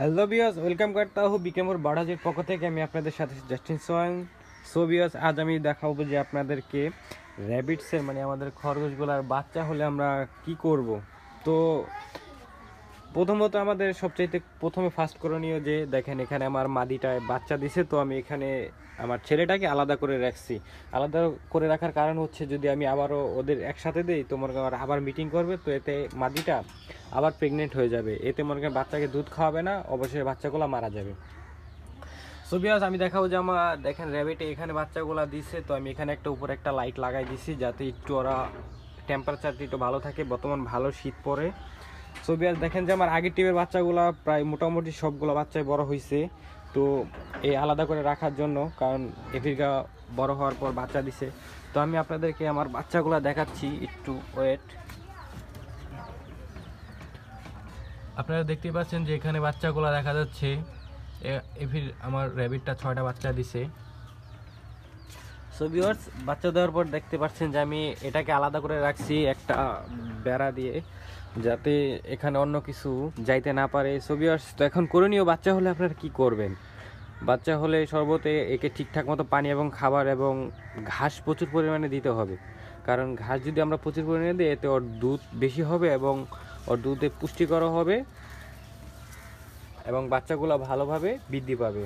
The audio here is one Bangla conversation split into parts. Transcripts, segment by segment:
হ্যালো বিয়াস ওয়েলকাম করতে হো বিকেমোর বাড়াজির পক্ষ থেকে আমি আপনাদের সাথে জাস্টিন সোয়ান সো বিয়াস আজ আমি দেখাবো যে আপনাদেরকে র্যাবিটসের মানে আমাদের খরগোশগুলার বাচ্চা হলে আমরা কি করব তো প্রথমত আমাদের সবচাইতে প্রথমে ফার্স্ট করণীয় যে দেখেন এখানে আমার মাদিটায় বাচ্চা দিছে তো আমি এখানে আমার ছেলেটাকে আলাদা করে রাখছি আলাদা করে রাখার কারণ হচ্ছে যদি আমি আবারও ওদের একসাথে দিই তো মনে করেন আবার মিটিং করবে তো এতে মাদিটা আবার প্রেগনেন্ট হয়ে যাবে এতে মনে করেন বাচ্চাকে দুধ খাওয়াবে না অবশ্যই বাচ্চাগুলো মারা যাবে সো আমি দেখাবো যে আমার দেখেন র্যাবিটে এখানে বাচ্চাগুলো দিছে তো আমি এখানে একটা উপরে একটা লাইট লাগাই দিছি যাতে একটু ওরা টেম্পারেচারটা একটু ভালো থাকে বর্তমান ভালো শীত পড়ে সো বিয়ার দেখেন যে আমার আগের টিমের বাচ্চাগুলো প্রায় মোটামুটি সবগুলো বাচ্চাই বড় হয়েছে তো এই আলাদা করে রাখার জন্য কারণ এফিরগা বড় হওয়ার পর বাচ্চা দিছে তো আমি আপনাদেরকে আমার বাচ্চাগুলো দেখাচ্ছি একটু ওয়েট আপনারা দেখতে পাচ্ছেন যে এখানে বাচ্চাগুলো দেখা যাচ্ছে এফির আমার র্যাবিটটা ছয়টা বাচ্চা দিছে সো ভিউয়ার্স বাচ্চা দেওয়ার পর দেখতে পাচ্ছেন যে আমি এটাকে আলাদা করে রাখছি একটা বেড়া দিয়ে যাতে এখানে অন্য কিছু যাইতে না পারে ছবি তো এখন করণীয় বাচ্চা হলে আপনারা কি করবেন বাচ্চা হলে সর্বতে একে ঠিকঠাক মতো পানি এবং খাবার এবং ঘাস প্রচুর পরিমাণে দিতে হবে কারণ ঘাস যদি আমরা প্রচুর পরিমাণে দিই এতে ওর দুধ বেশি হবে এবং ওর দুধে পুষ্টিকরও হবে এবং বাচ্চাগুলো ভালোভাবে বৃদ্ধি পাবে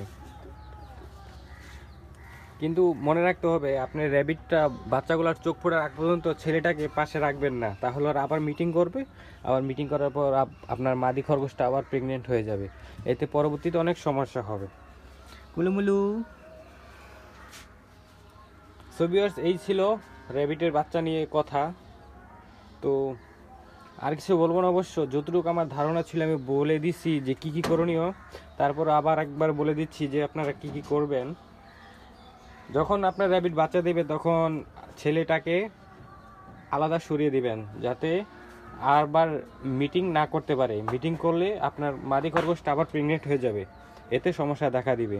কিন্তু মনে রাখতে হবে আপনি র্যাবিটটা বাচ্চাগুলোর চোখ ফোড়ার আগ পর্যন্ত ছেলেটাকে পাশে রাখবেন না তাহলে ওরা আবার মিটিং করবে আবার মিটিং করার পর আপনার মাদি খরগোশটা আবার প্রেগনেন্ট হয়ে যাবে এতে পরবর্তীতে অনেক সমস্যা হবে মুলুমুলু সোবিয়ার্স এই ছিল র্যাবিটের বাচ্চা নিয়ে কথা তো আর কিছু বলবো না অবশ্য যতটুকু আমার ধারণা ছিল আমি বলে দিছি যে কি কি করণীয় তারপর আবার একবার বলে দিচ্ছি যে আপনারা কি কি করবেন যখন আপনার র্যাবিট বাচ্চা দেবে তখন ছেলেটাকে আলাদা সরিয়ে দিবেন যাতে আরবার মিটিং না করতে পারে মিটিং করলে আপনার মাদি খরগোশটা আবার প্রেগনেন্ট হয়ে যাবে এতে সমস্যা দেখা দিবে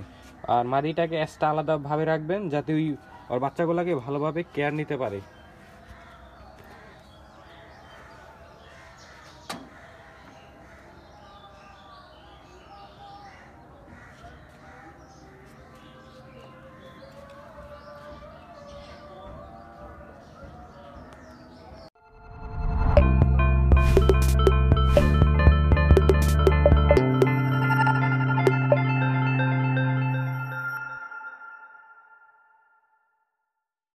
আর মাদিটাকে অ্যাসটা আলাদাভাবে রাখবেন যাতে ওই ওর বাচ্চাগুলোকে ভালোভাবে কেয়ার নিতে পারে